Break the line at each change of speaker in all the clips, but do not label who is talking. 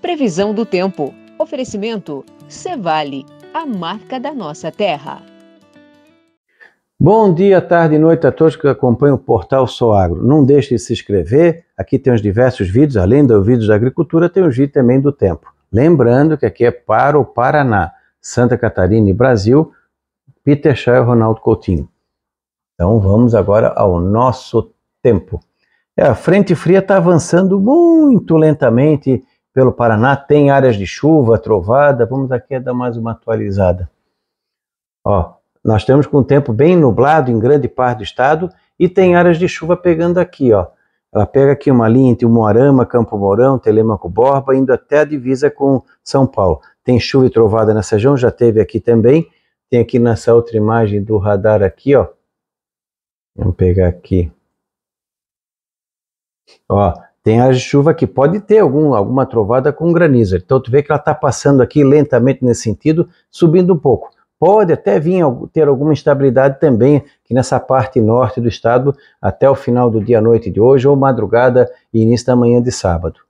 Previsão do tempo. Oferecimento Cevale, a marca da nossa terra. Bom dia, tarde e noite a todos que acompanham o portal Soagro. Agro. Não deixe de se inscrever, aqui tem os diversos vídeos, além dos vídeos da agricultura, tem os vídeos também do tempo. Lembrando que aqui é para o Paraná, Santa Catarina e Brasil, Peter Shaw e Ronaldo Coutinho. Então vamos agora ao nosso tempo. É, a frente fria está avançando muito lentamente pelo Paraná, tem áreas de chuva, trovada. Vamos aqui dar mais uma atualizada. Ó, nós temos com o tempo bem nublado em grande parte do estado e tem áreas de chuva pegando aqui, ó. Ela pega aqui uma linha entre Moarama, Campo Mourão, Telemaco Borba, indo até a divisa com São Paulo. Tem chuva e trovada nessa região, já teve aqui também. Tem aqui nessa outra imagem do radar aqui, ó. Vamos pegar aqui. Ó, tem a chuva que pode ter algum, alguma trovada com granizo. Então tu vê que ela está passando aqui lentamente nesse sentido, subindo um pouco. Pode até vir ter alguma instabilidade também aqui nessa parte norte do estado até o final do dia à noite de hoje ou madrugada e início da manhã de sábado.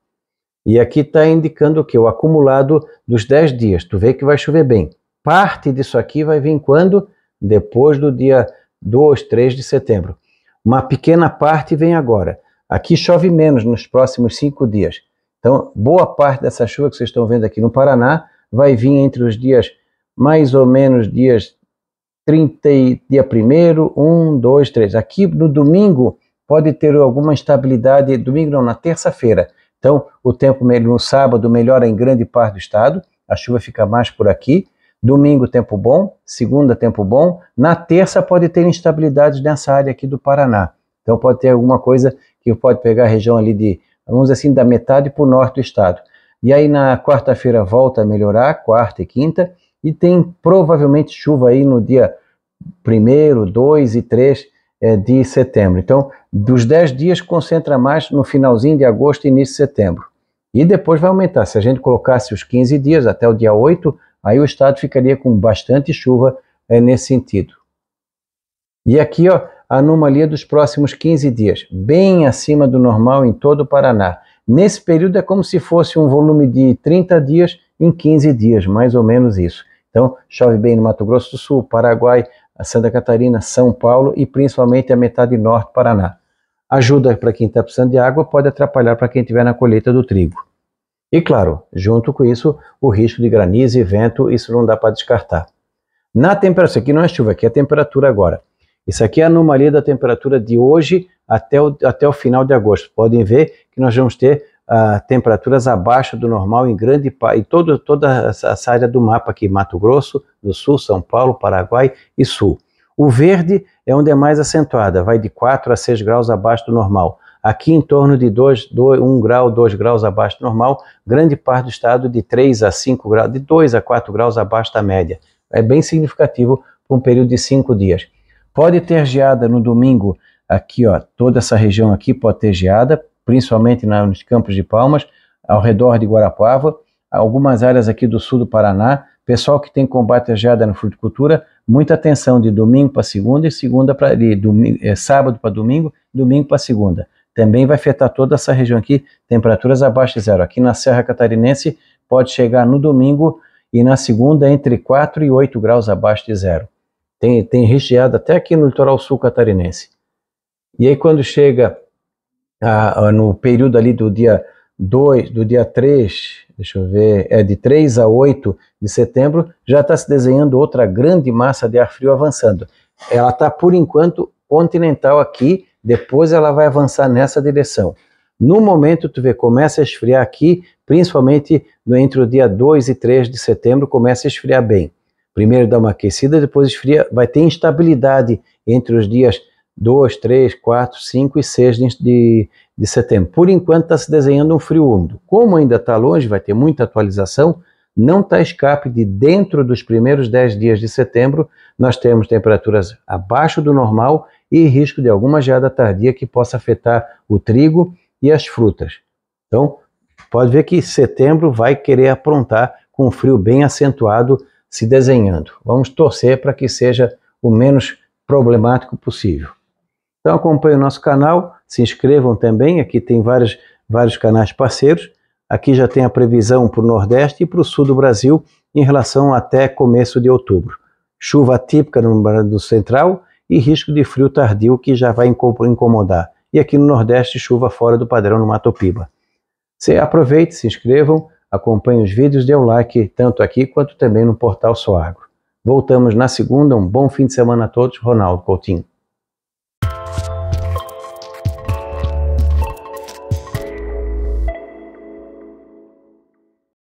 E aqui está indicando que o acumulado dos 10 dias, tu vê que vai chover bem. Parte disso aqui vai vir quando? Depois do dia 2, 3 de setembro. Uma pequena parte vem agora. Aqui chove menos nos próximos cinco dias. Então, boa parte dessa chuva que vocês estão vendo aqui no Paraná vai vir entre os dias, mais ou menos dias 30, e, dia 1, 1, 2, 3. Aqui no domingo pode ter alguma instabilidade, domingo não, na terça-feira. Então, o tempo no sábado melhora em grande parte do estado, a chuva fica mais por aqui. Domingo, tempo bom. Segunda, tempo bom. Na terça, pode ter instabilidades nessa área aqui do Paraná. Então, pode ter alguma coisa que pode pegar a região ali de, vamos dizer assim, da metade para o norte do estado. E aí na quarta-feira volta a melhorar, quarta e quinta, e tem provavelmente chuva aí no dia 1, 2 e 3 é, eh, de setembro. Então, dos 10 dias, concentra mais no finalzinho de agosto e início de setembro. E depois vai aumentar. Se a gente colocasse os 15 dias até o dia 8, aí o estado ficaria com bastante chuva é, nesse sentido. E aqui, ó, anomalia dos próximos 15 dias, bem acima do normal em todo o Paraná. Nesse período é como se fosse um volume de 30 dias em 15 dias, mais ou menos isso. Então, chove bem no Mato Grosso do Sul, Paraguai, Santa Catarina, São Paulo e principalmente a metade norte do Paraná. Ajuda para quem está precisando de água, pode atrapalhar para quem estiver na colheita do trigo. E claro, junto com isso, o risco de granizo e vento, isso não dá para descartar. Na temperatura, aqui não é chuva, aqui é a temperatura agora. Isso aqui é a anomalia da temperatura de hoje até o, até o final de agosto. Podem ver que nós vamos ter uh, temperaturas abaixo do normal em grande em todo, toda essa área do mapa aqui, Mato Grosso do Sul, São Paulo, Paraguai e Sul. O verde é onde é mais acentuada, vai de 4 a 6 graus abaixo do normal. Aqui em torno de 2, 2, 1 grau, 2 graus abaixo do normal, grande parte do estado de 3 a 5 graus, de 2 a 4 graus abaixo da média. É bem significativo para um período de 5 dias. Pode ter geada no domingo aqui, ó, toda essa região aqui pode ter geada, principalmente na, nos Campos de Palmas, ao redor de Guarapava, algumas áreas aqui do sul do Paraná. Pessoal que tem combate à geada na fruticultura, muita atenção de domingo para segunda e segunda para é, sábado para domingo, domingo para segunda. Também vai afetar toda essa região aqui, temperaturas abaixo de zero. Aqui na Serra Catarinense pode chegar no domingo e na segunda entre 4 e 8 graus abaixo de zero. Tem, tem recheado até aqui no litoral sul catarinense. E aí quando chega a, a, no período ali do dia 2, do dia 3, deixa eu ver, é de 3 a 8 de setembro, já está se desenhando outra grande massa de ar frio avançando. Ela está, por enquanto, continental aqui, depois ela vai avançar nessa direção. No momento, tu vê, começa a esfriar aqui, principalmente entre o dia 2 e 3 de setembro, começa a esfriar bem. Primeiro dá uma aquecida, depois esfria, vai ter instabilidade entre os dias 2, 3, 4, 5 e 6 de, de setembro. Por enquanto está se desenhando um frio úmido. Como ainda está longe, vai ter muita atualização, não está escape de dentro dos primeiros 10 dias de setembro, nós temos temperaturas abaixo do normal e risco de alguma geada tardia que possa afetar o trigo e as frutas. Então, pode ver que setembro vai querer aprontar com um frio bem acentuado se desenhando. Vamos torcer para que seja o menos problemático possível. Então acompanhe o nosso canal, se inscrevam também, aqui tem vários, vários canais parceiros. Aqui já tem a previsão para o Nordeste e para o Sul do Brasil em relação até começo de outubro. Chuva típica no, no Central e risco de frio tardio que já vai incomodar. E aqui no Nordeste, chuva fora do padrão no Mato Piba. Se aproveite, se inscrevam, Acompanhe os vídeos, dê um like tanto aqui quanto também no portal Soagro. Voltamos na segunda. Um bom fim de semana a todos. Ronaldo Coutinho.